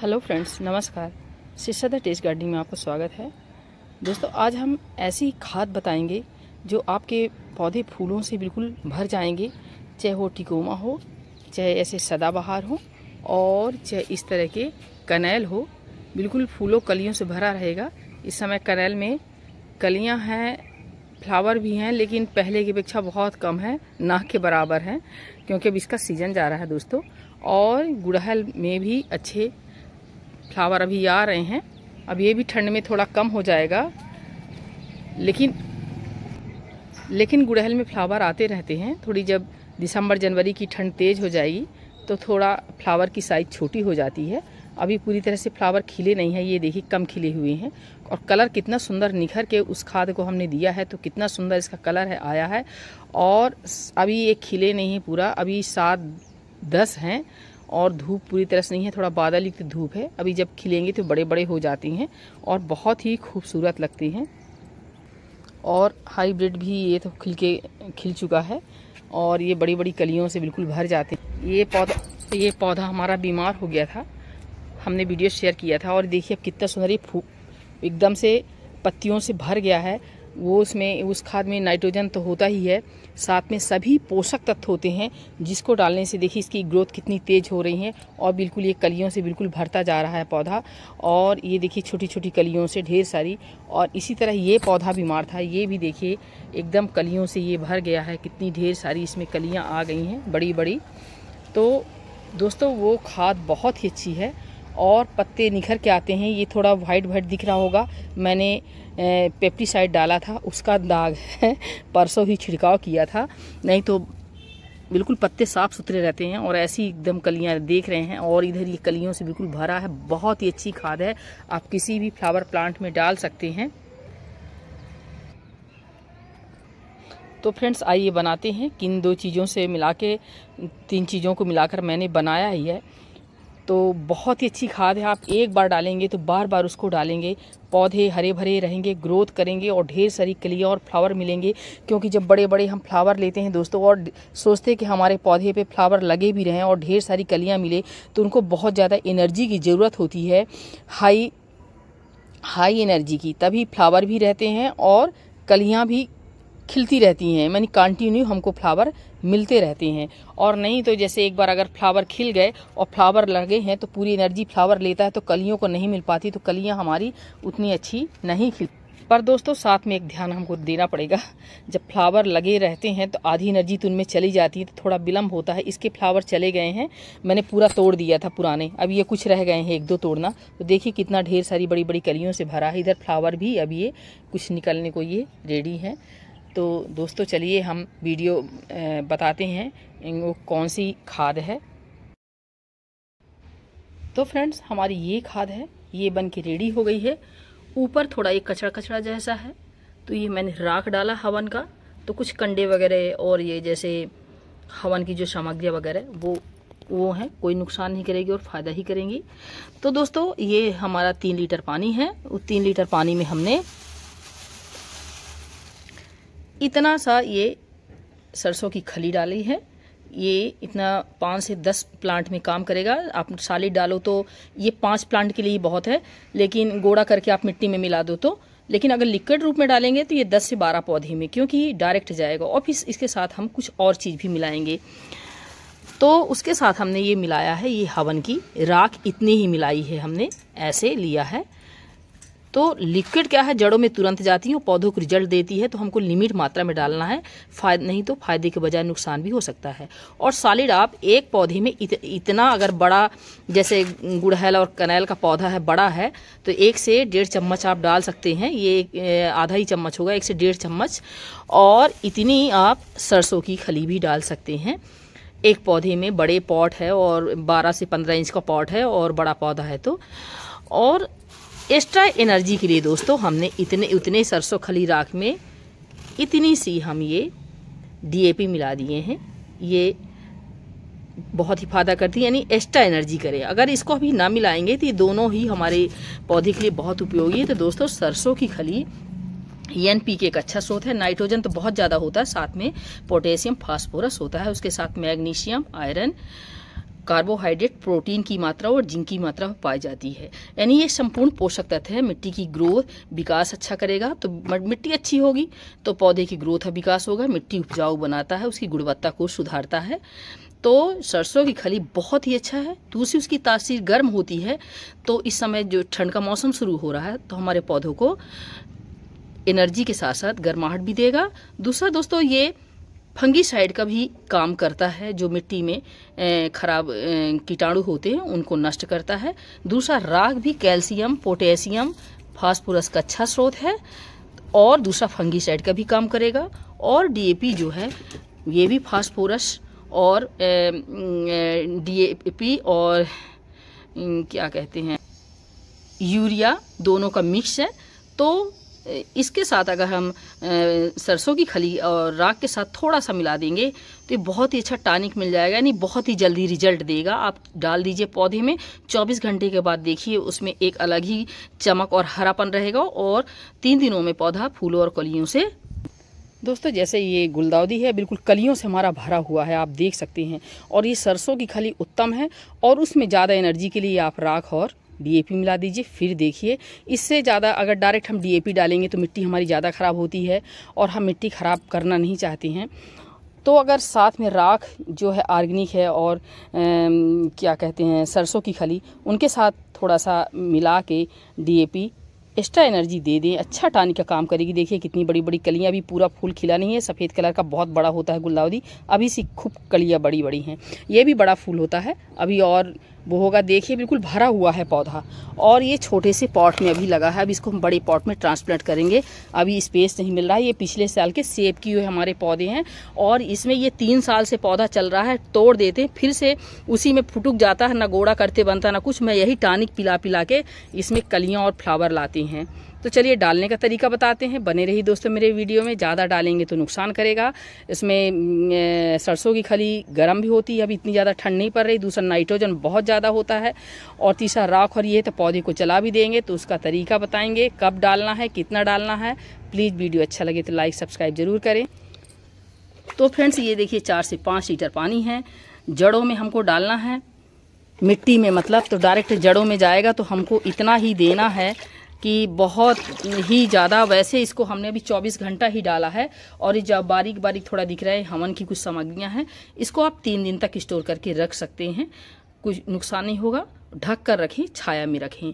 hello friends नमस्कार शिक्षा the test gardening में आपका स्वागत है दोस्तों आज हम ऐसी खाद बताएंगे जो आपके पौधे फूलों से बिल्कुल भर जाएंगे चाहे वो टिकोमा हो चाहे ऐसे सदाबहार हो और चाहे इस तरह के कनेल हो बिल्कुल फूलों कलियों से भरा रहेगा इस समय कनेल में कलियां हैं फ्लावर भी हैं लेकिन पहले की अपेक्षा बहुत कम है ना के बराबर हैं क्योंकि अब इसका सीज़न जा रहा है दोस्तों और गुड़हल में भी अच्छे फ्लावर अभी आ रहे हैं अब ये भी ठंड में थोड़ा कम हो जाएगा लेकिन लेकिन गुड़हल में फ्लावर आते रहते हैं थोड़ी जब दिसंबर जनवरी की ठंड तेज़ हो जाएगी तो थोड़ा फ्लावर की साइज़ छोटी हो जाती है अभी पूरी तरह से फ्लावर खिले नहीं हैं ये देखिए कम खिले हुए हैं और कलर कितना सुंदर निखर के उस खाद को हमने दिया है तो कितना सुंदर इसका कलर है आया है और अभी ये खिले नहीं पूरा अभी सात दस हैं और धूप पूरी तरह से नहीं है थोड़ा बादल युक्त धूप है अभी जब खिलेंगे तो बड़े बड़े हो जाती हैं और बहुत ही खूबसूरत लगती हैं और हाईब्रिड भी ये तो खिल के खिल चुका है और ये बड़ी बड़ी कलियों से बिल्कुल भर जाते हैं ये पौधा ये पौधा हमारा बीमार हो गया था हमने वीडियो शेयर किया था और देखिए अब कितना सुंदर ये फू एकदम से पत्तियों से भर गया है वो उसमें उस खाद में नाइट्रोजन तो होता ही है साथ में सभी पोषक तत्व होते हैं जिसको डालने से देखिए इसकी ग्रोथ कितनी तेज़ हो रही है और बिल्कुल ये कलियों से बिल्कुल भरता जा रहा है पौधा और ये देखिए छोटी छोटी कलियों से ढेर सारी और इसी तरह ये पौधा बीमार था ये भी देखिए एकदम कलियों से ये भर गया है कितनी ढेर सारी इसमें कलियाँ आ गई हैं बड़ी बड़ी तो दोस्तों वो खाद बहुत ही अच्छी है और पत्ते निखर के आते हैं ये थोड़ा वाइट वाइट दिख रहा होगा मैंने पेप्टीसाइड डाला था उसका दाग है परसों ही छिड़काव किया था नहीं तो बिल्कुल पत्ते साफ सुथरे रहते हैं और ऐसी एकदम कलियां देख रहे हैं और इधर ये कलियों से बिल्कुल भरा है बहुत ही अच्छी खाद है आप किसी भी फ्लावर प्लांट में डाल सकते हैं तो फ्रेंड्स आइए बनाते हैं किन दो चीज़ों से मिला के तीन चीज़ों को मिलाकर मैंने बनाया ही है तो बहुत ही अच्छी खाद है आप एक बार डालेंगे तो बार बार उसको डालेंगे पौधे हरे भरे रहेंगे ग्रोथ करेंगे और ढेर सारी कलियाँ और फ्लावर मिलेंगे क्योंकि जब बड़े बड़े हम फ्लावर लेते हैं दोस्तों और सोचते हैं कि हमारे पौधे पे फ्लावर लगे भी रहें और ढेर सारी कलियाँ मिले तो उनको बहुत ज़्यादा एनर्जी की ज़रूरत होती है हाई हाई एनर्जी की तभी फ्लावर भी रहते हैं और कलियाँ भी खिलती रहती हैं मैंने कंटिन्यू हमको फ्लावर मिलते रहते हैं और नहीं तो जैसे एक बार अगर फ्लावर खिल गए और फ्लावर लगे हैं तो पूरी एनर्जी फ्लावर लेता है तो कलियों को नहीं मिल पाती तो कलियाँ हमारी उतनी अच्छी नहीं खिल पर दोस्तों साथ में एक ध्यान हमको देना पड़ेगा जब फ्लावर लगे रहते हैं तो आधी एनर्जी तो उनमें चली जाती है तो थोड़ा विलम्ब होता है इसके फ्लावर चले गए हैं मैंने पूरा तोड़ दिया था पुराने अब ये कुछ रह गए हैं एक दो तोड़ना तो देखिए कितना ढेर सारी बड़ी बड़ी कलियों से भरा है इधर फ्लावर भी अब ये कुछ निकलने को ये रेडी है तो दोस्तों चलिए हम वीडियो बताते हैं वो कौन सी खाद है तो फ्रेंड्स हमारी ये खाद है ये बन के रेडी हो गई है ऊपर थोड़ा ये कचरा कचरा जैसा है तो ये मैंने राख डाला हवन का तो कुछ कंडे वगैरह और ये जैसे हवन की जो सामग्रियाँ वगैरह वो वो हैं कोई नुकसान नहीं करेगी और फ़ायदा ही करेंगी तो दोस्तों ये हमारा तीन लीटर पानी है वो तीन लीटर पानी में हमने इतना सा ये सरसों की खली डाली है ये इतना पाँच से दस प्लांट में काम करेगा आप साली डालो तो ये पाँच प्लांट के लिए बहुत है लेकिन गोड़ा करके आप मिट्टी में मिला दो तो लेकिन अगर लिक्विड रूप में डालेंगे तो ये दस से बारह पौधे में क्योंकि डायरेक्ट जाएगा और फिर इसके साथ हम कुछ और चीज़ भी मिलाएंगे तो उसके साथ हमने ये मिलाया है ये हवन की राख इतनी ही मिलाई है हमने ऐसे लिया है तो लिक्विड क्या है जड़ों में तुरंत जाती है और पौधों को रिजल्ट देती है तो हमको लिमिट मात्रा में डालना है फायद नहीं तो फायदे के बजाय नुकसान भी हो सकता है और सॉलिड आप एक पौधे में इत, इतना अगर बड़ा जैसे गुड़हल और कनैल का पौधा है बड़ा है तो एक से डेढ़ चम्मच आप डाल सकते हैं ये आधा ही चम्मच होगा एक से डेढ़ चम्मच और इतनी आप सरसों की खली भी डाल सकते हैं एक पौधे में बड़े पॉट है और 12 से 15 इंच का पॉट है और बड़ा पौधा है तो और एक्स्ट्रा एनर्जी के लिए दोस्तों हमने इतने उतने सरसों खली राख में इतनी सी हम ये डीएपी मिला दिए हैं ये बहुत ही फायदा करती है यानी एक्स्ट्रा एनर्जी करे अगर इसको अभी ना मिलाएंगे तो ये दोनों ही हमारे पौधे के लिए बहुत उपयोगी है तो दोस्तों सरसों की खली एन पी के एक अच्छा स्रोत है नाइट्रोजन तो बहुत ज़्यादा होता है साथ में पोटेशियम फास्फोरस होता है उसके साथ मैग्नीशियम आयरन कार्बोहाइड्रेट प्रोटीन की मात्रा और जिंक की मात्रा पाई जाती है यानी ये संपूर्ण पोषक तत्व है मिट्टी की ग्रोथ विकास अच्छा करेगा तो मिट्टी अच्छी होगी तो पौधे की ग्रोथ विकास होगा मिट्टी उपजाऊ बनाता है उसकी गुणवत्ता को सुधारता है तो सरसों की खली बहुत ही अच्छा है दूसरी उसकी तासीर गर्म होती है तो इस समय जो ठंड का मौसम शुरू हो रहा है तो हमारे पौधों को एनर्जी के साथ साथ गर्माहट भी देगा दूसरा दोस्तों ये फंगीसाइड का भी काम करता है जो मिट्टी में खराब कीटाणु होते हैं उनको नष्ट करता है दूसरा राग भी कैल्शियम पोटेशियम फास्फोरस का अच्छा स्रोत है और दूसरा फंगीसाइड का भी काम करेगा और डीएपी जो है ये भी फास्फोरस और डीएपी और क्या कहते हैं यूरिया दोनों का मिक्स है तो इसके साथ अगर हम सरसों की खली और राख के साथ थोड़ा सा मिला देंगे तो ये बहुत ही अच्छा टानिक मिल जाएगा यानी बहुत ही जल्दी रिजल्ट देगा आप डाल दीजिए पौधे में 24 घंटे के बाद देखिए उसमें एक अलग ही चमक और हरापन रहेगा और तीन दिनों में पौधा फूलों और कलियों से दोस्तों जैसे ये गुलदाउदी है बिल्कुल कलियों से हमारा भरा हुआ है आप देख सकते हैं और ये सरसों की खली उत्तम है और उसमें ज़्यादा एनर्जी के लिए आप राख और डीएपी मिला दीजिए फिर देखिए इससे ज़्यादा अगर डायरेक्ट हम डीएपी डालेंगे तो मिट्टी हमारी ज़्यादा ख़राब होती है और हम मिट्टी ख़राब करना नहीं चाहते हैं तो अगर साथ में राख जो है आर्गेनिक है और ए, क्या कहते हैं सरसों की खली उनके साथ थोड़ा सा मिला के पी एक्स्ट्रा एनर्जी दे दें अच्छा टानी का काम करेगी देखिए कितनी बड़ी बड़ी कलियाँ अभी पूरा फूल खिला नहीं है सफ़ेद कलर का बहुत बड़ा होता है गुलदावदी अभी सी खूब कलियाँ बड़ी बड़ी हैं ये भी बड़ा फूल होता है अभी और वो होगा देखिए बिल्कुल भरा हुआ है पौधा और ये छोटे से पॉट में अभी लगा है अब इसको हम बड़े पॉट में ट्रांसप्लांट करेंगे अभी स्पेस नहीं मिल रहा है ये पिछले साल के सेब किए हुए हमारे पौधे हैं और इसमें ये तीन साल से पौधा चल रहा है तोड़ देते हैं फिर से उसी में फुटुक जाता है ना गोड़ा करते बनता ना कुछ मैं यही टानिक पिला पिला के इसमें कलियाँ और फ्लावर लाती हैं तो चलिए डालने का तरीका बताते हैं बने रही दोस्तों मेरे वीडियो में ज़्यादा डालेंगे तो नुकसान करेगा इसमें सरसों की खली गर्म भी होती है अभी इतनी ज़्यादा ठंड नहीं पड़ रही दूसरा नाइट्रोजन बहुत ज़्यादा होता है और तीसरा राख और ये तो पौधे को चला भी देंगे तो उसका तरीका बताएंगे कब डालना है कितना डालना है प्लीज़ वीडियो अच्छा लगे तो लाइक सब्सक्राइब ज़रूर करें तो फ्रेंड्स ये देखिए चार से पाँच लीटर पानी है जड़ों में हमको डालना है मिट्टी में मतलब तो डायरेक्ट जड़ों में जाएगा तो हमको इतना ही देना है कि बहुत ही ज़्यादा वैसे इसको हमने अभी 24 घंटा ही डाला है और ये जब बारीक बारीक थोड़ा दिख रहा है हमन की कुछ सामग्रियाँ हैं इसको आप तीन दिन तक स्टोर करके रख सकते हैं कुछ नुकसान नहीं होगा ढक कर रखें छाया में रखें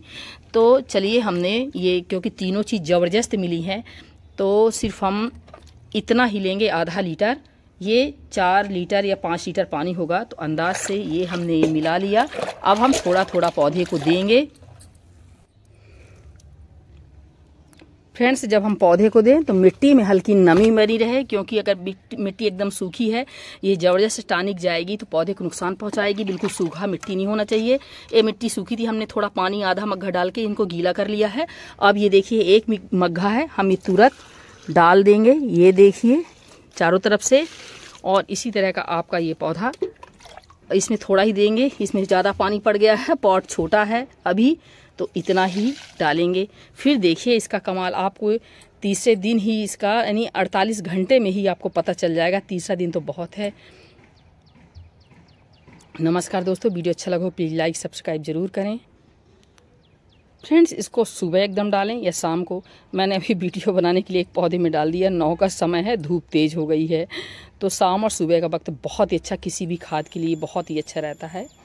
तो चलिए हमने ये क्योंकि तीनों चीज़ ज़बरदस्त मिली है तो सिर्फ हम इतना ही लेंगे आधा लीटर ये चार लीटर या पाँच लीटर पानी होगा तो अंदाज से ये हमने ये मिला लिया अब हम थोड़ा थोड़ा पौधे को देंगे फ्रेंड्स जब हम पौधे को दें तो मिट्टी में हल्की नमी बनी रहे क्योंकि अगर मिट्टी एकदम सूखी है ये ज़बरदस्त टानिक जाएगी तो पौधे को नुकसान पहुंचाएगी बिल्कुल सूखा मिट्टी नहीं होना चाहिए ये मिट्टी सूखी थी हमने थोड़ा पानी आधा मग्घा डाल के इनको गीला कर लिया है अब ये देखिए एक मग्घा है हम ये तुरंत डाल देंगे ये देखिए चारों तरफ से और इसी तरह का आपका ये पौधा इसमें थोड़ा ही देंगे इसमें ज़्यादा पानी पड़ गया है पॉट छोटा है अभी तो इतना ही डालेंगे फिर देखिए इसका कमाल आपको तीसरे दिन ही इसका यानी 48 घंटे में ही आपको पता चल जाएगा तीसरा दिन तो बहुत है नमस्कार दोस्तों वीडियो अच्छा लगा प्लीज़ लाइक सब्सक्राइब ज़रूर करें फ्रेंड्स इसको सुबह एकदम डालें या शाम को मैंने अभी वीडियो बनाने के लिए एक पौधे में डाल दिया नौ का समय है धूप तेज़ हो गई है तो शाम और सुबह का वक्त बहुत ही अच्छा किसी भी खाद के लिए बहुत ही अच्छा रहता है